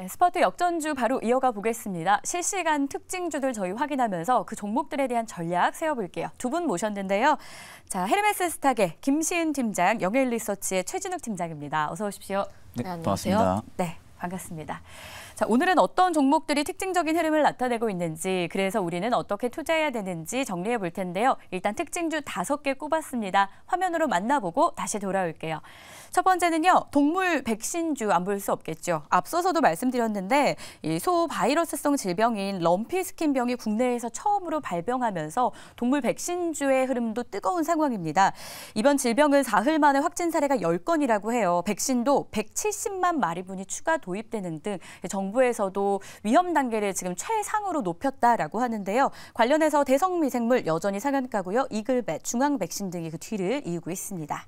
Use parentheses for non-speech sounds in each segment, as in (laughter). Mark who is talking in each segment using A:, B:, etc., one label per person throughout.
A: 네, 스포트 역전주 바로 이어가 보겠습니다. 실시간 특징주들 저희 확인하면서 그 종목들에 대한 전략 세워볼게요. 두 분 모셨는데요. 자, 헤르메스 스타게 김시은 팀장, 영일 리서치의 최진욱 팀장입니다. 어서 오십시오. 네, 네 안녕하세요. 반갑습니다. 네, 반갑습니다. 자, 오늘은 어떤 종목들이 특징적인 흐름을 나타내고 있는지, 그래서 우리는 어떻게 투자해야 되는지 정리해 볼 텐데요. 일단 특징주 다섯 개 꼽았습니다. 화면으로 만나보고 다시 돌아올게요. 첫 번째는요, 동물 백신주 안 볼 수 없겠죠. 앞서서도 말씀드렸는데, 이 소 바이러스성 질병인 럼피스킨병이 국내에서 처음으로 발병하면서 동물 백신주의 흐름도 뜨거운 상황입니다. 이번 질병은 사흘 만에 확진 사례가 열건이라고 해요. 백신도 170만 마리분이 추가 도입되는 등 정부 정부에서도 위험 단계를 지금 최상으로 높였다라고 하는데요. 관련해서 대성미생물 여전히 상한가고요. 이글배, 중앙백신 등이 그 뒤를 이으고 있습니다.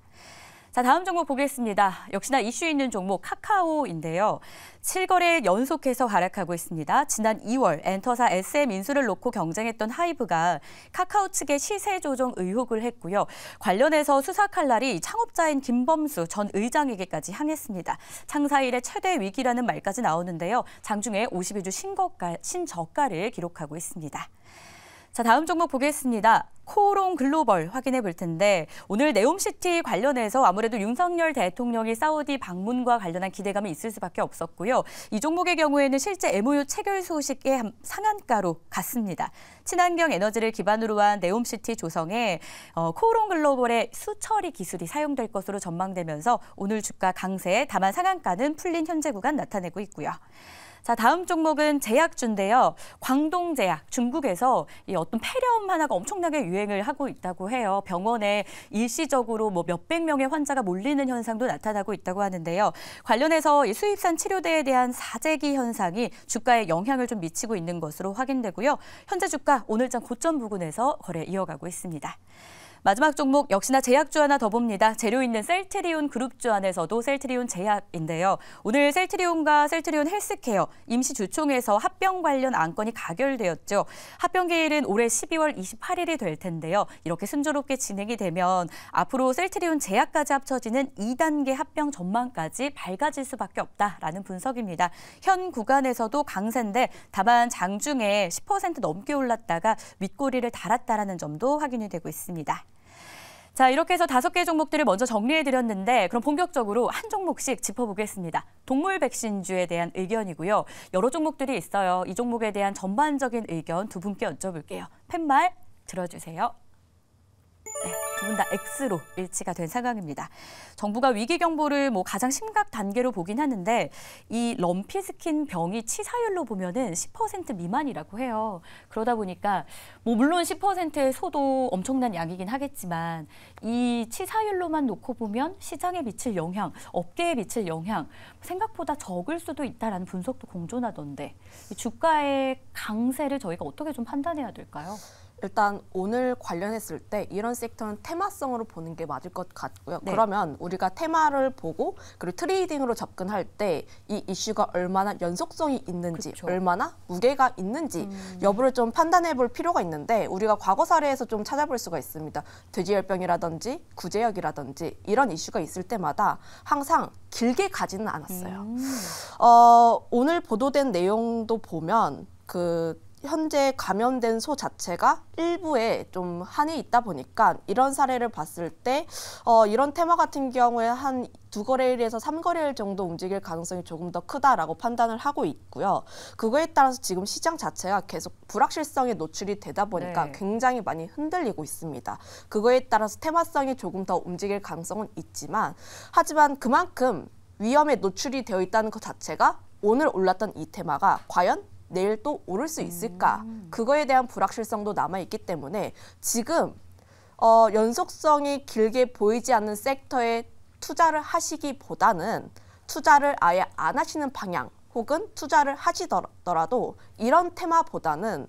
A: 자, 다음 종목 보겠습니다. 역시나 이슈 있는 종목 카카오인데요. 7거래 연속해서 하락하고 있습니다. 지난 2월 엔터사 SM 인수를 놓고 경쟁했던 하이브가 카카오 측의 시세 조정 의혹을 했고요. 관련해서 수사 칼날이 창업자인 김범수 전 의장에게까지 향했습니다. 창사 일의 최대 위기라는 말까지 나오는데요. 장중에 52주 신고가, 신저가를 기록하고 있습니다. 자, 다음 종목 보겠습니다. 코롱 글로벌 확인해 볼 텐데 오늘 네옴시티 관련해서 아무래도 윤석열 대통령이 사우디 방문과 관련한 기대감이 있을 수밖에 없었고요. 이 종목의 경우에는 실제 MOU 체결 소식의 상한가로 갔습니다. 친환경 에너지를 기반으로 한 네옴시티 조성에 어, 코오롱 글로벌의 수처리 기술이 사용될 것으로 전망되면서 오늘 주가 강세, 다만 상한가는 풀린 현재 구간 나타내고 있고요. 자, 다음 종목은 제약주인데요. 광동제약, 중국에서 이 어떤 폐렴 하나가 엄청나게 유행을 하고 있다고 해요. 병원에 일시적으로 뭐 몇백 명의 환자가 몰리는 현상도 나타나고 있다고 하는데요. 관련해서 이 수입산 치료대에 대한 사재기 현상이 주가에 영향을 좀 미치고 있는 것으로 확인되고요. 현재 주가 오늘장 고점 부근에서 거래 이어가고 있습니다. 마지막 종목 역시나 제약주 하나 더 봅니다. 재료 있는 셀트리온 그룹주 안에서도 셀트리온 제약인데요. 오늘 셀트리온과 셀트리온 헬스케어 임시주총에서 합병 관련 안건이 가결되었죠. 합병 기일은 올해 12월 28일이 될 텐데요. 이렇게 순조롭게 진행이 되면 앞으로 셀트리온 제약까지 합쳐지는 2단계 합병 전망까지 밝아질 수밖에 없다라는 분석입니다. 현 구간에서도 강세인데 다만 장중에 10% 넘게 올랐다가 윗꼬리를 달았다라는 점도 확인이 되고 있습니다. 자, 이렇게 해서 다섯 개 종목들을 먼저 정리해드렸는데 그럼 본격적으로 한 종목씩 짚어보겠습니다. 동물 백신주에 대한 의견이고요. 여러 종목들이 있어요. 이 종목에 대한 전반적인 의견 두 분께 여쭤볼게요. 팻말 들어주세요. 네, 두 분 다 X로 일치가 된 상황입니다. 정부가 위기 경보를 뭐 가장 심각 단계로 보긴 하는데 이 럼피스킨 병이 치사율로 보면은 10% 미만이라고 해요. 그러다 보니까 뭐 물론 10%의 소도 엄청난 양이긴 하겠지만 이 치사율로만 놓고 보면 시장에 미칠 영향, 업계에 미칠 영향 생각보다 적을 수도
B: 있다라는 분석도 공존하던데 이 주가의 강세를 저희가 어떻게 좀 판단해야 될까요? 일단 오늘 관련했을 때 이런 섹터는 테마성으로 보는 게 맞을 것 같고요. 네. 그러면 우리가 테마를 보고 그리고 트레이딩으로 접근할 때 이 이슈가 얼마나 연속성이 있는지 그쵸. 얼마나 무게가 있는지 음. 여부를 좀 판단해 볼 필요가 있는데 우리가 과거 사례에서 좀 찾아볼 수가 있습니다. 돼지열병이라든지 구제역이라든지 이런 이슈가 있을 때마다 항상 길게 가지는 않았어요. 음. 어, 오늘 보도된 내용도 보면 그 현재 감염된 소 자체가 일부에 좀 한이 있다 보니까 이런 사례를 봤을 때 어, 이런 테마 같은 경우에 한 두 거래일에서 삼 거래일 정도 움직일 가능성이 조금 더 크다라고 판단을 하고 있고요. 그거에 따라서 지금 시장 자체가 계속 불확실성에 노출이 되다 보니까 네. 굉장히 많이 흔들리고 있습니다. 그거에 따라서 테마성이 조금 더 움직일 가능성은 있지만 하지만 그만큼 위험에 노출이 되어 있다는 것 자체가 오늘 올랐던 이 테마가 과연 내일 또 오를 수 있을까? 음. 그거에 대한 불확실성도 남아 있기 때문에 지금 어, 연속성이 길게 보이지 않는 섹터에 투자를 하시기보다는 투자를 아예 안 하시는 방향 혹은 투자를 하시더라도 이런 테마보다는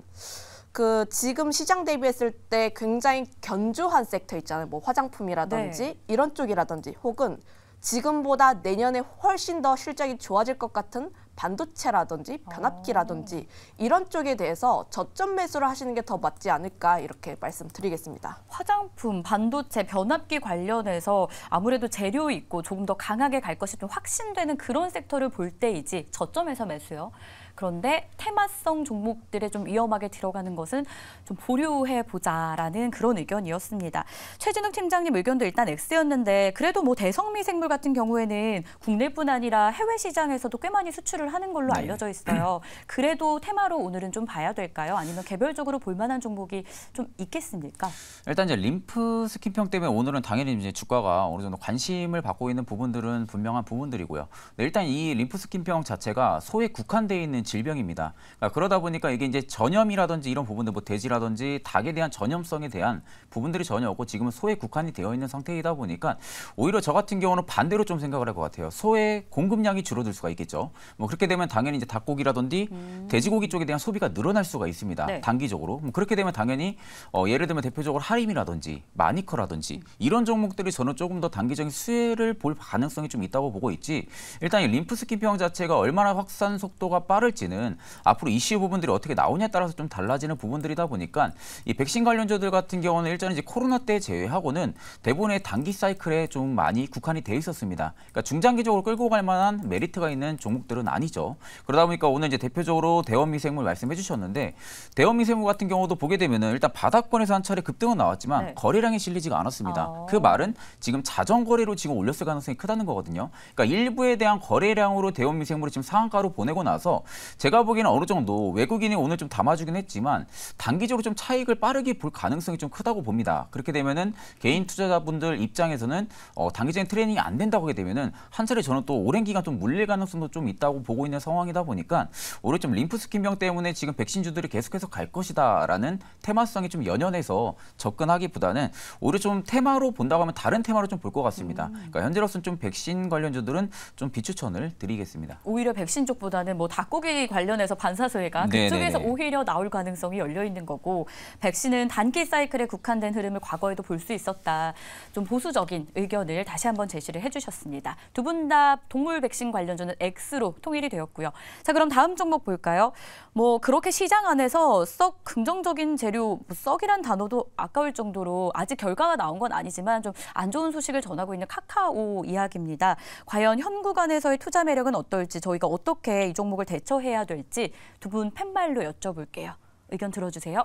B: 그 지금 시장 대비했을 때 굉장히 견조한 섹터 있잖아요. 뭐 화장품이라든지 네. 이런 쪽이라든지 혹은 지금보다 내년에 훨씬 더 실적이 좋아질 것 같은 반도체라든지 변압기라든지 어. 이런 쪽에 대해서 저점 매수를 하시는 게 더 맞지 않을까 이렇게 말씀드리겠습니다. 화장품, 반도체, 변압기 관련해서
A: 아무래도 재료 있고 조금 더 강하게 갈 것이 좀 확신되는 그런 섹터를 볼 때이지 저점에서 매수요. 그런데 테마성 종목들에 좀 위험하게 들어가는 것은 좀 보류해 보자라는 그런 의견이었습니다. 최진욱 팀장님 의견도 일단 X였는데 그래도 뭐 대성미 생물 같은 경우에는 국내뿐 아니라 해외 시장에서도 꽤 많이 수출을 하는 걸로 네. 알려져 있어요. (clears throat) 그래도 테마로 오늘은 좀 봐야 될까요? 아니면 개별적으로 볼 만한 종목이 좀 있겠습니까?
C: 일단 이제 림프 스킨병 때문에 오늘은 당연히 이제 주가가 어느 정도 관심을 받고 있는 부분들은 분명한 부분들이고요. 일단 이 림프 스킨병 자체가 소액 국한되어 있는 있는 질병입니다. 그러니까 그러다 보니까 이게 이제 전염이라든지 이런 부분들, 뭐 돼지라든지 닭에 대한 전염성에 대한 부분들이 전혀 없고 지금은 소에 국한이 되어 있는 상태이다 보니까 오히려 저 같은 경우는 반대로 좀 생각을 할 것 같아요. 소의 공급량이 줄어들 수가 있겠죠. 뭐 그렇게 되면 당연히 이제 닭고기라든지 음. 돼지고기 쪽에 대한 소비가 늘어날 수가 있습니다. 네. 단기적으로. 뭐 그렇게 되면 당연히 어, 예를 들면 대표적으로 하림이라든지 마니커라든지 이런 종목들이 저는 조금 더 단기적인 수혜를 볼 가능성이 좀 있다고 보고 있지. 일단 이 림프 스킨 병 자체가 얼마나 확산 속도가 빠를 할지는 앞으로 이슈 부분들이 어떻게 나오냐에 따라서 좀 달라지는 부분들이다 보니까 이 백신 관련자들 같은 경우는 일전 이제 코로나 때 제외하고는 대부분의 단기 사이클에 좀 많이 국한이 돼 있었습니다. 그러니까 중장기적으로 끌고 갈 만한 메리트가 있는 종목들은 아니죠. 그러다 보니까 오늘 이제 대표적으로 대원미생물 말씀해 주셨는데 대원미생물 같은 경우도 보게 되면은 일단 바닥권에서 한 차례 급등은 나왔지만 네. 거래량이 실리지가 않았습니다. 아... 그 말은 지금 자전거래로 지금 올렸을 가능성이 크다는 거거든요. 그러니까 일부에 대한 거래량으로 대원미생물이 지금 상한가로 보내고 나서 제가 보기에는 어느 정도 외국인이 오늘 좀 담아주긴 했지만 단기적으로 좀 차익을 빠르게 볼 가능성이 좀 크다고 봅니다. 그렇게 되면은 개인 투자자분들 입장에서는 어, 단기적인 트레이닝이 안 된다고 하게 되면은 한 차례 저는 또 오랜 기간 좀 물릴 가능성도 좀 있다고 보고 있는 상황이다 보니까 올해 좀 림프스킨병 때문에 지금 백신주들이 계속해서 갈 것이다라는 테마성이 좀 연연해서 접근하기보다는 오히려 좀 테마로 본다고 하면 다른 테마로 좀 볼 것 같습니다. 음. 그러니까 현재로서는 좀 백신 관련주들은 좀 비추천을 드리겠습니다.
A: 오히려 백신 쪽보다는 뭐 닭고기 관련해서 반사소회가 네, 그쪽에서 네네네. 네. 오히려 나올 가능성이 열려 있는 거고 백신은 단기 사이클에 국한된 흐름을 과거에도 볼 수 있었다. 좀 보수적인 의견을 다시 한번 제시를 해주셨습니다. 두 분 다 동물 백신 관련주는 X로 통일이 되었고요. 자 그럼 다음 종목 볼까요? 뭐 그렇게 시장 안에서 썩 긍정적인 재료, 뭐 썩이란 단어도 아까울 정도로 아직 결과가 나온 건 아니지만 좀 안 좋은 소식을 전하고 있는 카카오 이야기입니다. 과연 현 구간에서의 투자 매력은 어떨지 저희가 어떻게 이 종목을 대처해 해야 될지 두 분 팻말로 여쭤볼게요. 의견 들어주세요.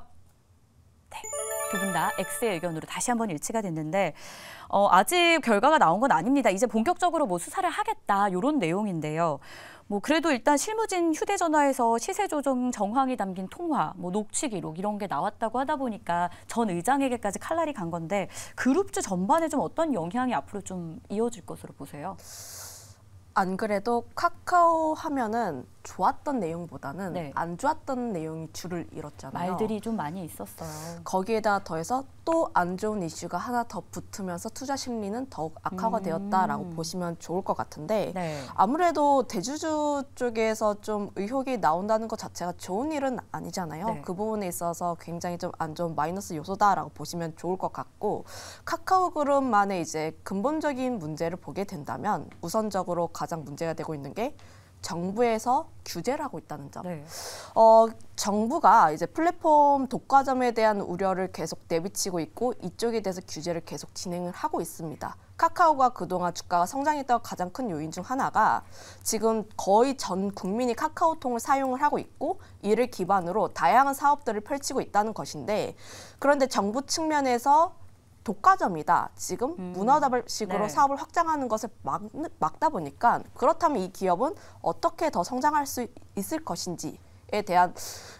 A: 네. 두 분 다 X의 의견으로 다시 한번 일치가 됐는데 어, 아직 결과가 나온 건 아닙니다. 이제 본격적으로 뭐 수사를 하겠다 이런 내용인데요. 뭐 그래도 일단 실무진 휴대전화에서 시세 조정 정황이 담긴 통화, 뭐 녹취 기록 이런 게 나왔다고 하다 보니까 전 의장에게까지 칼날이 간 건데 그룹주 전반에 좀 어떤 영향이 앞으로
B: 좀 이어질 것으로 보세요? 안 그래도 카카오 하면은 좋았던 내용보다는 네. 안 좋았던 내용이 줄을 잃었잖아요. 말들이 좀 많이 있었어요. 거기에다 더해서 또 안 좋은 이슈가 하나 더 붙으면서 투자 심리는 더욱 악화가 음. 되었다라고 보시면 좋을 것 같은데 네. 아무래도 대주주 쪽에서 좀 의혹이 나온다는 것 자체가 좋은 일은 아니잖아요. 네. 그 부분에 있어서 굉장히 좀 안 좋은 마이너스 요소다라고 보시면 좋을 것 같고 카카오 그룹만의 이제 근본적인 문제를 보게 된다면 우선적으로 가 가장 문제가 되고 있는 게 정부에서 규제를 하고 있다는 점. 네. 어, 정부가 이제 플랫폼 독과점에 대한 우려를 계속 내비치고 있고 이쪽에 대해서 규제를 계속 진행을 하고 있습니다. 카카오가 그동안 주가가 성장했던 가장 큰 요인 중 하나가 지금 거의 전 국민이 카카오톡을 사용을 하고 있고 이를 기반으로 다양한 사업들을 펼치고 있다는 것인데 그런데 정부 측면에서 독과점이다. 지금 음. 문화발식으로 네. 사업을 확장하는 것을 막, 막다 보니까 그렇다면 이 기업은 어떻게 더 성장할 수 있을 것인지 에 대한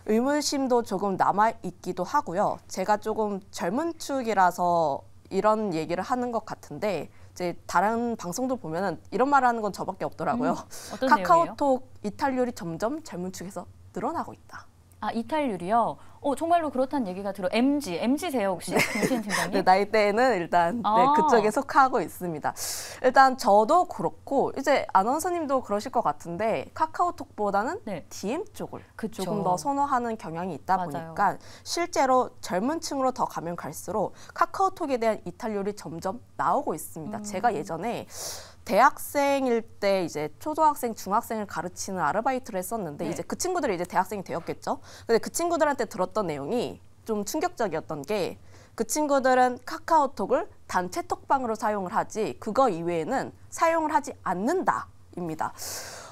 B: 의문심도 조금 남아 있기도 하고요. 제가 조금 젊은 축이라서 이런 얘기를 하는 것 같은데 이제 다른 방송도 보면은 이런 말 하는 건 저밖에 없더라고요. 음, 카카오톡 내용이에요? 이탈률이 점점 젊은 축에서 늘어나고 있다. 아 이탈률이요? 어 정말로 그렇다는 얘기가
A: 들어. MG, MG세요 혹시 김
B: 네, 네 나이대에는 일단 네, 아. 네, 그쪽에 속하고 있습니다. 일단 저도 그렇고 이제 아나운서님도 그러실 것 같은데 카카오톡보다는 네. DM 쪽을 그쵸. 조금 더 선호하는 경향이 있다 맞아요. 보니까 실제로 젊은 층으로 더 가면 갈수록 카카오톡에 대한 이탈률이 점점 나오고 있습니다. 음. 제가 예전에 대학생일 때 이제 초등학생, 중학생을 가르치는 아르바이트를 했었는데 네. 이제 그 친구들이 이제 대학생이 되었겠죠. 근데 그 친구들한테 들었던 내용이 좀 충격적이었던 게 그 친구들은 카카오톡을 단체 톡방으로 사용을 하지 그거 이외에는 사용을 하지 않는다입니다.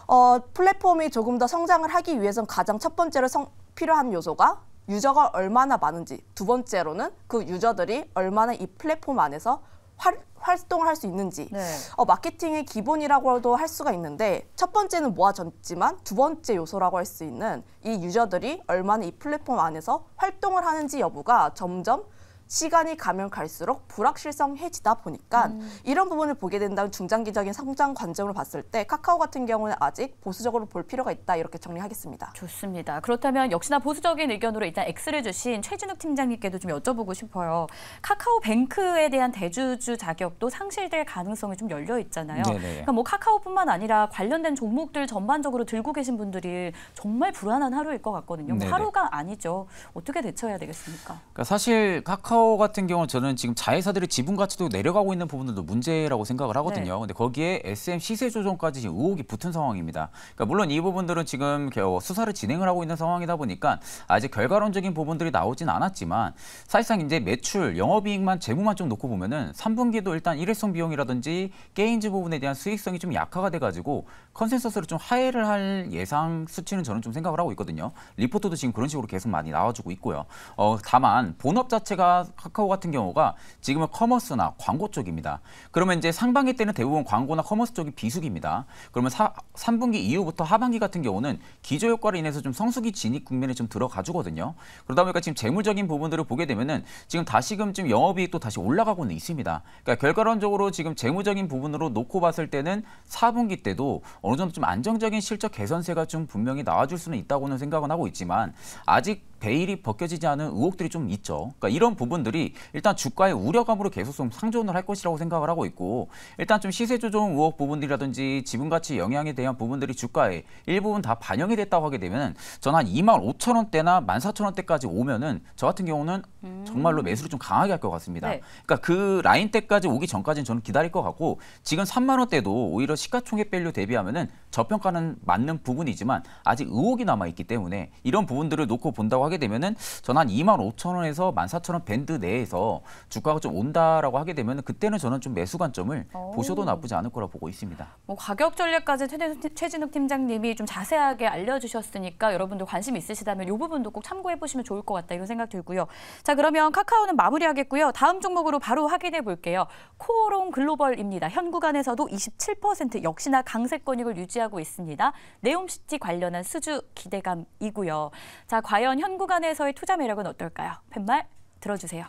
B: 어, 플랫폼이 조금 더 성장을 하기 위해선 가장 첫 번째로 성, 필요한 요소가 유저가 얼마나 많은지 두 번째로는 그 유저들이 얼마나 이 플랫폼 안에서 활, 활동을 할 수 있는지 네. 어, 마케팅의 기본이라고도 할 수가 있는데 첫 번째는 모아졌지만 두 번째 요소라고 할 수 있는 이 유저들이 얼마나 이 플랫폼 안에서 활동을 하는지 여부가 점점 시간이 가면 갈수록 불확실성해지다 보니까 음. 이런 부분을 보게 된다면 중장기적인 성장 관점으로 봤을 때 카카오 같은 경우는 아직 보수적으로 볼 필요가 있다 이렇게 정리하겠습니다. 좋습니다. 그렇다면
A: 역시나 보수적인 의견으로 일단 X를 주신 최준욱 팀장님께도 좀 여쭤보고 싶어요. 카카오뱅크에 대한 대주주 자격도 상실될 가능성이 좀 열려 있잖아요. 그러니까 뭐 카카오뿐만 아니라 관련된 종목들 전반적으로 들고 계신 분들이 정말 불안한 하루일 것 같거든요. 뭐 하루가 아니죠. 어떻게 대처해야 되겠습니까?
C: 그러니까 사실 카카오 자회사 같은 경우는 저는 지금 자회사들의 지분 가치도 내려가고 있는 부분들도 문제라고 생각을 하거든요. 네. 근데 거기에 SM 시세 조정까지 지금 의혹이 붙은 상황입니다. 그러니까 물론 이 부분들은 지금 수사를 진행을 하고 있는 상황이다 보니까 아직 결과론적인 부분들이 나오진 않았지만 사실상 이제 매출, 영업이익만 재무만 좀 놓고 보면은 3분기도 일단 일회성 비용이라든지 게임즈 부분에 대한 수익성이 좀 약화가 돼가지고 컨센서스를 좀하해를할 예상 수치는 저는 좀 생각을 하고 있거든요. 리포터도 지금 그런 식으로 계속 많이 나와주고 있고요. 어, 다만 본업 자체가 카카오 같은 경우가 지금은 커머스나 광고 쪽입니다. 그러면 이제 상반기 때는 대부분 광고나 커머스 쪽이 비수기입니다. 그러면 사, 3분기 이후부터 하반기 같은 경우는 기조 효과로 인해서 좀 성수기 진입 국면에 좀 들어가주거든요. 그러다 보니까 지금 재물적인 부분들을 보게 되면은 지금 다시금 지 영업이익 또 다시 올라가고는 있습니다. 그러니까 결과론적으로 지금 재무적인 부분으로 놓고 봤을 때는 4분기 때도 어느 정도 좀 안정적인 실적 개선세가 좀 분명히 나와줄 수는 있다고는 생각은 하고 있지만 아직 베일이 벗겨지지 않은 의혹들이 좀 있죠. 그러니까 이런 부분들이 일단 주가의 우려감으로 계속 좀 상존을 할 것이라고 생각을 하고 있고 일단 좀 시세 조정 의혹 부분들이라든지 지분 가치 영향에 대한 부분들이 주가에 일부분 다 반영이 됐다고 하게 되면 저는 한 2만 5천 원대나 1만 4천 원대까지 오면은 저 같은 경우는 음. 정말로 매수를 좀 강하게 할 것 같습니다. 네. 그러니까 그 라인 때까지 오기 전까지는 저는 기다릴 것 같고 지금 3만 원대도 오히려 시가총액 밸류 대비하면은 저평가는 맞는 부분이지만 아직 의혹이 남아 있기 때문에 이런 부분들을 놓고 본다고 하게 되면은 저는 한 2만 5천 원에서 1만 4천 원 밴드 내에서 주가가 좀 온다라고 하게 되면 그때는 저는 좀 매수 관점을
A: 오. 보셔도 나쁘지
C: 않을 거라 보고 있습니다.
A: 뭐 가격 전략까지 최진욱 팀장님이 좀 자세하게 알려주셨으니까 여러분들 관심 있으시다면 이 부분도 꼭 참고해 보시면 좋을 것 같다 이런 생각 들고요. 자 그러면 카카오는 마무리하겠고요. 다음 종목으로 바로 확인해 볼게요. 코오롱 글로벌입니다. 현 구간에서도 27% 역시나 강세권익을 유지하고 있습니다. 네옴시티 관련한 수주 기대감이고요. 자 과연 현 구간에서의 투자 매력은 어떨까요? 팻말 들어주세요.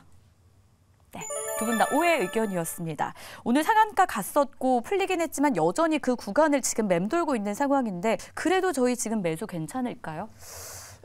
A: 네, 두 분 다 오해 의견이었습니다. 오늘 상한가 갔었고 풀리긴 했지만 여전히 그 구간을 지금 맴돌고 있는 상황인데 그래도 저희 지금
B: 매수 괜찮을까요?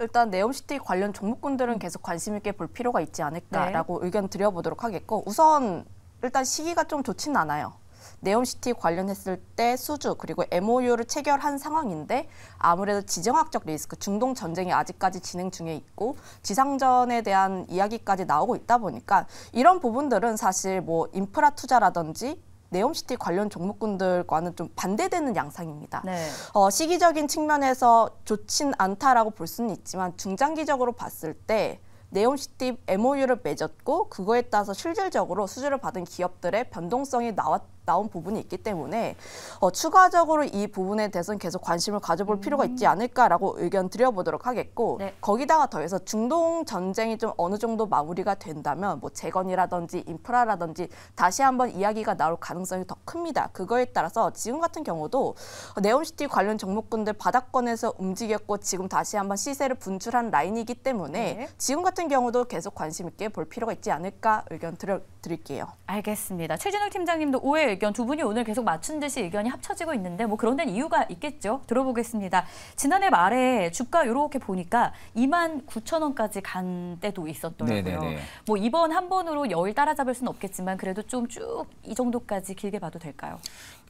B: 일단 네옴시티 관련 종목군들은 계속 관심 있게 볼 필요가 있지 않을까라고 네. 의견 드려보도록 하겠고 우선 일단 시기가 좀 좋진 않아요. 네온시티 관련했을 때 수주 그리고 MOU를 체결한 상황인데 아무래도 지정학적 리스크, 중동 전쟁이 아직까지 진행 중에 있고 지상전에 대한 이야기까지 나오고 있다 보니까 이런 부분들은 사실 뭐 인프라 투자라든지 네옴시티 관련 종목군들과는 좀 반대되는 양상입니다. 네. 어, 시기적인 측면에서 좋진 않다라고 볼 수는 있지만 중장기적으로 봤을 때 네옴시티 MOU를 맺었고 그거에 따라서 실질적으로 수주를 받은 기업들의 변동성이 나왔 나온 부분이 있기 때문에 어, 추가적으로 이 부분에 대해서는 계속 관심을 가져볼 음. 필요가 있지 음. 않을까라고 의견 드려보도록 하겠고 네. 거기다가 더해서 중동 전쟁이 좀 어느 정도 마무리가 된다면 뭐 재건이라든지 인프라라든지 다시 한번 이야기가 나올 가능성이 더 큽니다. 그거에 따라서 지금 같은 경우도 네온시티 관련 종목군들 바닥권에서 움직였고 지금 다시 한번 시세를 분출한 라인이기 때문에 네. 지금 같은 경우도 계속 관심 있게 볼 필요가 있지 않을까 의견 드려, 드릴게요. 알겠습니다. 최진욱 팀장님도 오해 의견 두
A: 분이 오늘 계속 맞춘 듯이 의견이 합쳐지고 있는데 뭐 그런 데는 이유가 있겠죠. 들어보겠습니다. 지난해 말에 주가 이렇게 보니까 2만 9천 원까지 간 때도 있었더라고요. 네네네. 뭐 이번 한 번으로 열 따라잡을 수는 없겠지만 그래도 좀 쭉 이 정도까지 길게 봐도 될까요?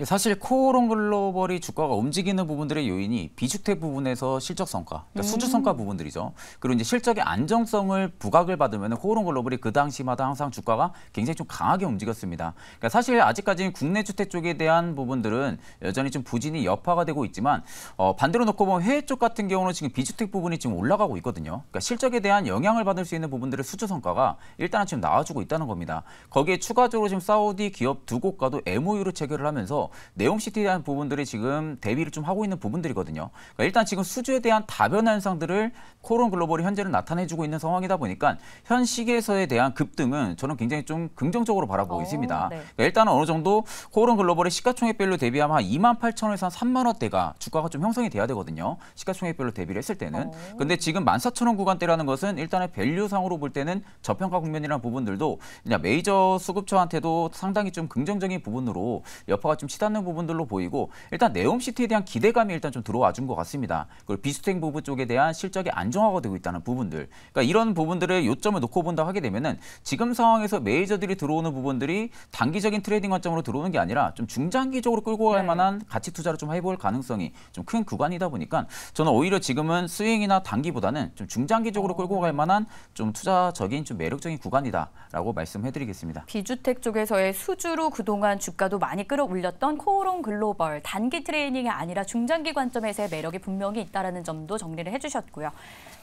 C: 예, 사실 코오롱 글로벌이 주가가 움직이는 부분들의 요인이 비주택 부분에서 실적 성과, 그러니까 음. 수주 성과 음. 부분들이죠. 그리고 이제 실적의 안정성을 부각을 받으면 코오롱 글로벌이 그 당시마다 항상 주가가 굉장히 좀 강하게 움직였습니다. 그러니까 사실 아직까지는 특히 국내 주택 쪽에 대한 부분들은 여전히 좀 부진이 여파가 되고 있지만 어, 반대로 놓고 보면 해외 쪽 같은 경우는 지금 비주택 부분이 지금 올라가고 있거든요. 그러니까 실적에 대한 영향을 받을 수 있는 부분들의 수주 성과가 일단은 지금 나와주고 있다는 겁니다. 거기에 추가적으로 지금 사우디 기업 두곳과도 MOU를 체결을 하면서 내용 시티에 대한 부분들이 지금 대비를 좀 하고 있는 부분들이거든요. 그러니까 일단 지금 수주에 대한 다변화 현상들을 코론 글로벌이 현재는 나타내주고 있는 상황이다 보니까 현 시기에서에 대한 급등은 저는 굉장히 좀 긍정적으로 바라보고 오, 어, 있습니다. 네. 그러니까 일단은 어느 정도 코오롱 글로벌의 시가총액별로 대비하면 한 2만 8천에서 한 3만 원대가 주가가 좀 형성이 돼야 되거든요. 시가총액별로 대비를 했을 때는. 오. 어. 근데 지금 14,000원 구간대라는 것은 일단은 밸류상으로 볼 때는 저평가 국면이라는 부분들도 그냥 메이저 수급처한테도 상당히 좀 긍정적인 부분으로 여파가 좀 치닫는 부분들로 보이고 일단 네옴시티에 대한 기대감이 일단 좀 들어와 준 것 같습니다. 그리고 비스탱 부부 쪽에 대한 실적이 안정화가 되고 있다는 부분들. 그러니까 이런 부분들을 요점을 놓고 본다 하게 되면은 지금 상황에서 메이저들이 들어오는 부분들이 단기적인 트레이딩 관점으로 들어오는 게 아니라 좀 중장기적으로 끌고 갈 네. 만한 가치 투자를 좀 해볼 가능성이 좀 큰 구간이다 보니까 저는 오히려 지금은 스윙이나 단기보다는 좀 중장기적으로 끌고 갈 어. 만한 좀 투자적인 좀 매력적인 구간이다라고 말씀해드리겠습니다.
A: 비주택 쪽에서의 수주로 그동안 주가도 많이 끌어올렸던 코오롱 글로벌 단기 트레이닝이 아니라 중장기 관점에서의 매력이 분명히 있다라는 점도 정리를 해주셨고요.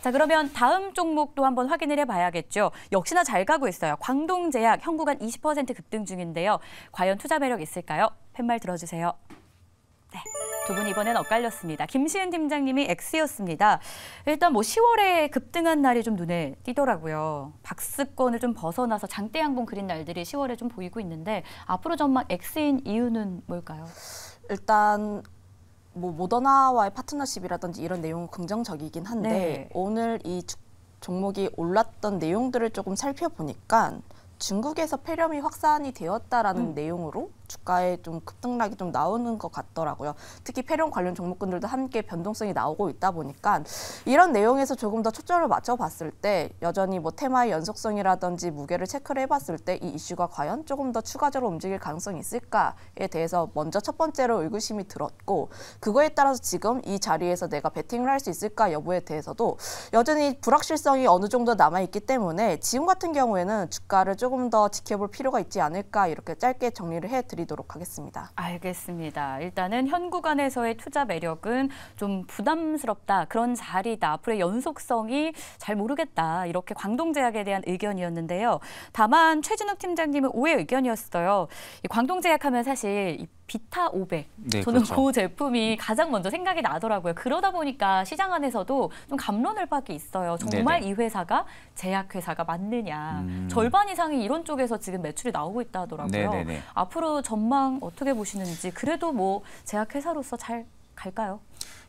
A: 자 그러면 다음 종목도 한번 확인을 해봐야겠죠. 역시나 잘 가고 있어요. 광동제약 현구간 20% 급등 중인데요. 과연 투자 진 매력 있을까요? 팻말 들어주세요. 네. 두 분 이번엔 엇갈렸습니다. 김시은 팀장님이 X였습니다. 일단 뭐 10월에 급등한 날이 좀 눈에 띄더라고요. 박스권을 좀 벗어나서 장대 양봉 그린 날들이 10월에 좀 보이고 있는데 앞으로 전망 X인
B: 이유는 뭘까요? 일단 뭐 모더나와의 파트너십이라든지 이런 내용은 긍정적이긴 한데 네. 오늘 이 종목이 올랐던 내용들을 조금 살펴보니까 중국에서 폐렴이 확산이 되었다라는 음. 내용으로 주가에 좀 급등락이 좀 나오는 것 같더라고요. 특히 폐렴 관련 종목군들도 함께 변동성이 나오고 있다 보니까 이런 내용에서 조금 더 초점을 맞춰봤을 때 여전히 뭐 테마의 연속성이라든지 무게를 체크를 해봤을 때 이 이슈가 과연 조금 더 추가적으로 움직일 가능성이 있을까에 대해서 먼저 첫 번째로 의구심이 들었고 그거에 따라서 지금 이 자리에서 내가 베팅을 할 수 있을까 여부에 대해서도 여전히 불확실성이 어느 정도 남아있기 때문에 지금 같은 경우에는 주가를 조금 더 지켜볼 필요가 있지 않을까 이렇게 짧게 정리를 해드립니다. 드리도록 하겠습니다.
A: 알겠습니다. 일단은 현 구간에서의 투자 매력은 좀 부담스럽다. 그런 자리다. 앞으로의 연속성이 잘 모르겠다. 이렇게 광동제약에 대한 의견이었는데요. 다만 최진욱 팀장님은 오해 의견이었어요. 광동제약 하면 사실 비타 500. 네, 저는 그렇죠. 그 제품이 가장 먼저 생각이 나더라고요. 그러다 보니까 시장 안에서도 좀 감론을 박이 있어요. 정말 네네. 이 회사가 제약회사가 맞느냐. 음. 절반 이상이 이런 쪽에서 지금 매출이 나오고 있다 하더라고요. 네네네. 앞으로 전망 어떻게 보시는지 그래도 뭐 제약회사로서 잘 갈까요?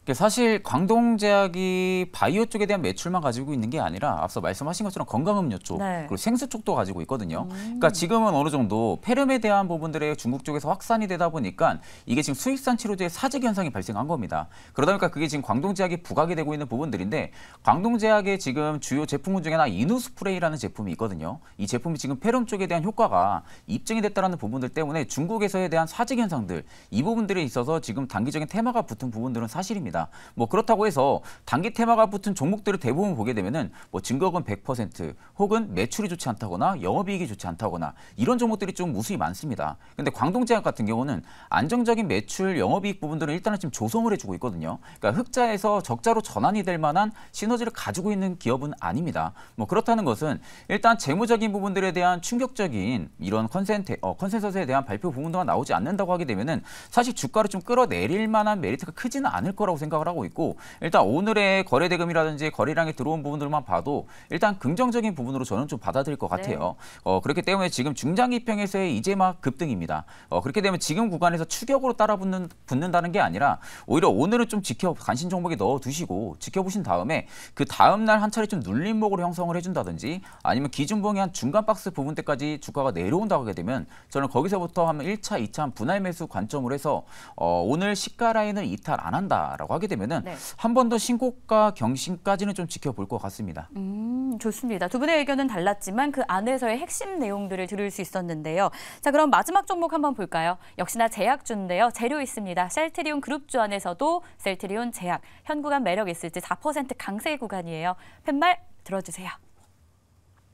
C: 그러니까 사실 광동제약이 바이오 쪽에 대한 매출만 가지고 있는 게 아니라 앞서 말씀하신 것처럼 건강음료 쪽 네. 그리고 생수 쪽도 가지고 있거든요. 음. 그러니까 지금은 어느 정도 폐렴에 대한 부분들의 중국 쪽에서 확산이 되다 보니까 이게 지금 수익산 치료제의 사직 현상이 발생한 겁니다. 그러다 보니까 그게 지금 광동제약이 부각이 되고 있는 부분들인데 광동제약의 지금 주요 제품군 중에 하나 이누스프레이라는 제품이 있거든요. 이 제품이 지금 폐렴 쪽에 대한 효과가 입증이 됐다는 라 부분들 때문에 중국에서에 대한 사직 현상들 이 부분들에 있어서 지금 단기적인 테마가 붙은 부분들은 사실입니다. 있니다뭐 그렇다고 해서 단기 테마가 붙은 종목들을 대부분 보게 되면은 뭐 증거금 100% 혹은 매출이 좋지 않다거나 영업이익이 좋지 않다거나 이런 종목들이 좀 우수히 많습니다. 근데 광동제약 같은 경우는 안정적인 매출, 영업이익 부분들은 일단은 지금 조성을 해주고 있거든요. 그러니까 흑자에서 적자로 전환이 될 만한 시너지를 가지고 있는 기업은 아닙니다. 뭐 그렇다는 것은 일단 재무적인 부분들에 대한 충격적인 이런 컨센, 어, 컨센서스에 대한 발표 부분도가 나오지 않는다고 하게 되면은 사실 주가를 좀 끌어내릴 만한 메리트가 크지는 않을 거라고 생각을 하고 있고 일단 오늘의 거래 대금이라든지 거래량이 들어온 부분들만 봐도 일단 긍정적인 부분으로 저는 좀 받아들일 것 네. 같아요. 네. 어, 그렇기 때문에 지금 중장기평에서의 이제 막 급등입니다. 어, 그렇게 되면 지금 구간에서 추격으로 따라붙는 붙는다는 게 아니라 오히려 오늘은 좀 지켜 관심 종목에 넣어두시고 지켜보신 다음에 그 다음 날 한 차례 좀 눌림목으로 형성을 해준다든지 아니면 기준봉이 한 중간 박스 부분 때까지 주가가 내려온다고 하게 되면 저는 거기서부터 한면 1차, 2차 분할 매수 관점으로 해서 어, 오늘 시가 라인을 이탈 안 한다라고. 나온다라고 하게 되면은 네. 한번 더 신고가 경신까지는 좀 지켜볼 것 같습니다.
A: 음, 좋습니다. 두 분의 의견은 달랐지만 그 안에서의 핵심 내용들을 들을 수 있었는데요. 자, 그럼 마지막 종목 한번 볼까요? 역시나 제약주인데요. 재료 있습니다. 셀트리온 그룹주 안에서도 셀트리온 제약, 현 구간 매력 있을지 4% 강세 구간이에요. 팻말 들어주세요.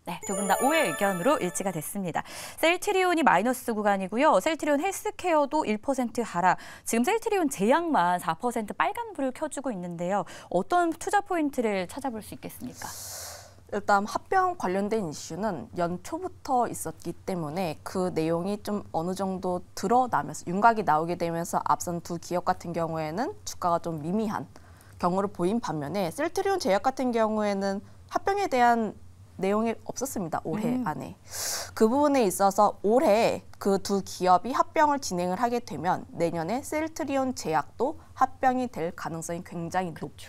A: 네, 두 분 다 오해 의견으로 일치가 됐습니다. 셀트리온이 마이너스 구간이고요. 셀트리온 헬스케어도 1% 하락. 지금 셀트리온 제약만 4% 빨간불을 켜주고 있는데요. 어떤 투자 포인트를 찾아볼 수 있겠습니까?
B: 일단 합병 관련된 이슈는 연초부터 있었기 때문에 그 내용이 좀 어느 정도 드러나면서 윤곽이 나오게 되면서 앞선 두 기업 같은 경우에는 주가가 좀 미미한 경우를 보인 반면에 셀트리온 제약 같은 경우에는 합병에 대한 내용이 없었습니다. 올해 음. 안에. 그 부분에 있어서 올해 그 두 기업이 합병을 진행을 하게 되면 내년에 셀트리온 제약도 합병이 될 가능성이 굉장히 그렇죠.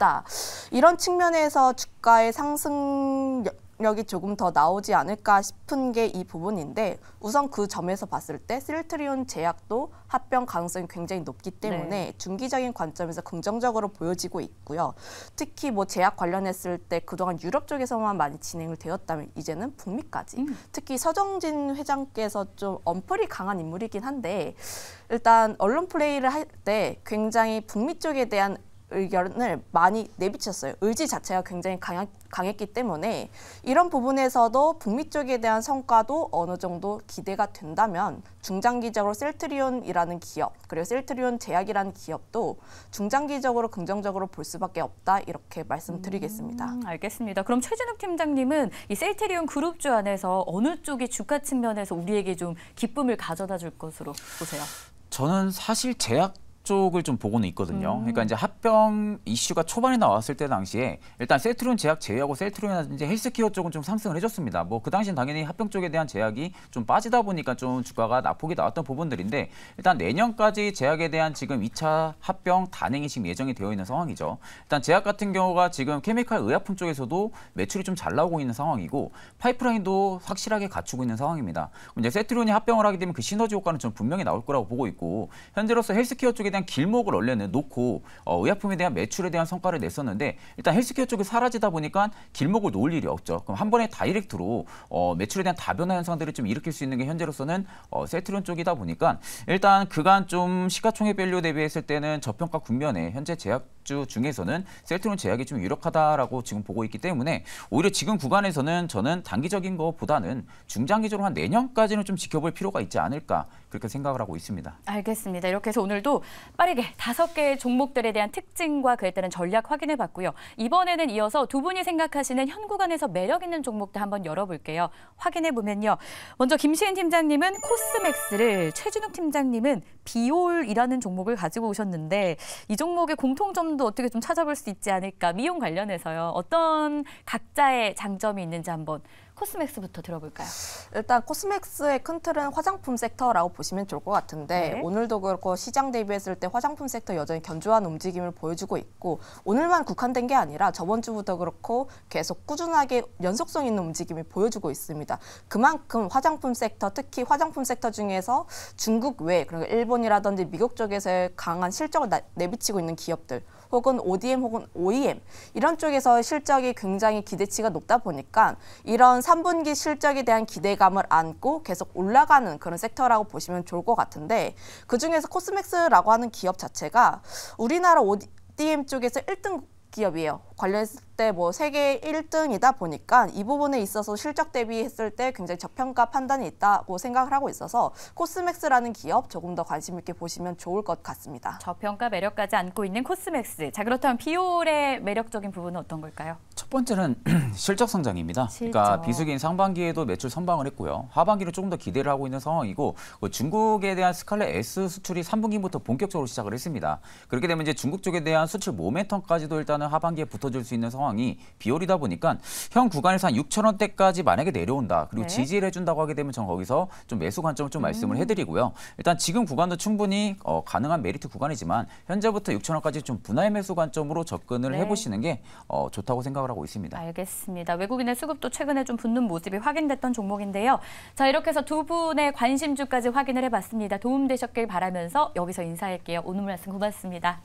B: 이런 측면에서 주가의 상승 력이 조금 더 나오지 않을까 싶은 게 이 부분인데 우선 그 점에서 봤을 때 실트리온 제약도 합병 가능성이 굉장히 높기 때문에 네. 중기적인 관점에서 긍정적으로 보여지고 있고요. 특히 뭐 제약 관련했을 때 그동안 유럽 쪽에서만 많이 진행을 되었다면 이제는 북미까지 음. 특히 서정진 회장께서 좀 언플이 강한 인물이긴 한데 일단 언론 플레이를 할 때 굉장히 북미 쪽에 대한 의견을 많이 내비쳤어요. 의지 자체가 굉장히 강한, 강했기 때문에 이런 부분에서도 북미 쪽에 대한 성과도 어느 정도 기대가 된다면 중장기적으로 셀트리온이라는 기업 그리고 셀트리온 제약이라는 기업도 중장기적으로 긍정적으로 볼 수밖에 없다 이렇게 말씀드리겠습니다. 음, 알겠습니다. 그럼 최준욱 팀장님은 이 셀트리온 그룹주 안에서
A: 어느 쪽이 주가 측면에서 우리에게 좀 기쁨을 가져다 줄 것으로 보세요?
C: 저는 사실 제약 쪽을 좀 보고는 있거든요. 음. 그러니까 이제 합병 이슈가 초반에 나왔을 때 당시에 일단 셀트론 제약 제외하고 셀트론이나 이제 헬스케어 쪽은 좀 상승을 해줬습니다. 뭐 그 당시엔 당연히 합병 쪽에 대한 제약이 좀 빠지다 보니까 좀 주가가 낙폭이 나왔던 부분들인데 일단 내년까지 제약에 대한 지금 2차 합병 단행이 지금 예정이 되어 있는 상황이죠. 일단 제약 같은 경우가 지금 케미칼 의약품 쪽에서도 매출이 좀 잘 나오고 있는 상황이고 파이프라인도 확실하게 갖추고 있는 상황입니다. 이제 셀트론이 합병을 하게 되면 그 시너지 효과는 좀 분명히 나올 거라고 보고 있고 현재로서 헬스케어 쪽에 대한 대한 길목을 원래는 놓고 어, 의약품에 대한 매출에 대한 성과를 냈었는데 일단 헬스케어 쪽이 사라지다 보니까 길목을 놓을 일이 없죠. 그럼 한 번에 다이렉트로 어, 매출에 대한 다변화 현상들을 좀 일으킬 수 있는 게 현재로서는 어, 세트론 쪽이다 보니까 일단 그간 좀 시가총액 밸류 대비했을 때는 저평가 국면에 현재 제약주 중에서는 세트론 제약이 좀 유력하다라고 지금 보고 있기 때문에 오히려 지금 구간에서는 저는 단기적인 것보다는 중장기적으로 한 내년까지는 좀 지켜볼 필요가 있지 않을까 그렇게 생각을 하고 있습니다.
A: 알겠습니다. 이렇게 해서 오늘도 빠르게 다섯 개의 종목들에 대한 특징과 그에 따른 전략 확인해 봤고요. 이번에는 이어서 두 분이 생각하시는 현 구간에서 매력 있는 종목도 한번 열어볼게요. 확인해 보면요. 먼저 김시은 팀장님은 코스맥스를, 최진욱 팀장님은 비올이라는 종목을 가지고 오셨는데 이 종목의 공통점도 어떻게 좀 찾아볼 수 있지 않을까 미용 관련해서요. 어떤 각자의 장점이 있는지 한번 코스맥스부터 들어볼까요?
B: 일단 코스맥스의 큰 틀은 화장품 섹터라고 보시면 좋을 것 같은데 네. 오늘도 그렇고 시장 대비했을 때 화장품 섹터 여전히 견조한 움직임을 보여주고 있고 오늘만 국한된 게 아니라 저번 주부터 그렇고 계속 꾸준하게 연속성 있는 움직임을 보여주고 있습니다. 그만큼 화장품 섹터 특히 화장품 섹터 중에서 중국 외 그리고 일본이라든지 미국 쪽에서의 강한 실적을 나, 내비치고 있는 기업들 혹은 ODM 혹은 OEM 이런 쪽에서 실적이 굉장히 기대치가 높다 보니까 이런 3분기 실적에 대한 기대감을 안고 계속 올라가는 그런 섹터라고 보시면 좋을 것 같은데 그중에서 코스맥스라고 하는 기업 자체가 우리나라 ODM 쪽에서 1등 기업이에요. 관련해서 그때 뭐 세계 1등이다 보니까 이 부분에 있어서 실적 대비했을 때 굉장히 저평가 판단이 있다고 생각을 하고 있어서 코스맥스라는 기업 조금 더 관심 있게 보시면 좋을 것 같습니다. 저평가
A: 매력까지 안고 있는 코스맥스. 자 그렇다면 비올의 매력적인 부분은 어떤 걸까요?
C: 첫 번째는 (clears throat) 실적 성장입니다. 그러니까 실적. 그러니까 비수기인 상반기에도 매출 선방을 했고요. 하반기를 조금 더 기대를 하고 있는 상황이고 그 중국에 대한 스칼렛 S 수출이 3분기부터 본격적으로 시작을 했습니다. 그렇게 되면 이제 중국 쪽에 대한 수출 모멘텀까지도 일단은 하반기에 붙어줄 수 있는 상황. 상황이 비올이다 보니까 현 구간에서 한 6천 원대까지 만약에 내려온다. 그리고 네. 지지를 해준다고 하게 되면 전 거기서 좀 매수 관점을 좀 말씀을 음. 해드리고요. 일단 지금 구간도 충분히 어, 가능한 메리트 구간이지만 현재부터 6천 원까지 좀 분할 매수 관점으로 접근을 네. 해보시는 게 어, 좋다고 생각을 하고 있습니다.
A: 알겠습니다. 외국인의 수급도 최근에 좀 붙는 모습이 확인됐던 종목인데요. 자 이렇게 해서 두 분의 관심주까지 확인을 해봤습니다. 도움되셨길 바라면서 여기서 인사할게요. 오늘 말씀 고맙습니다.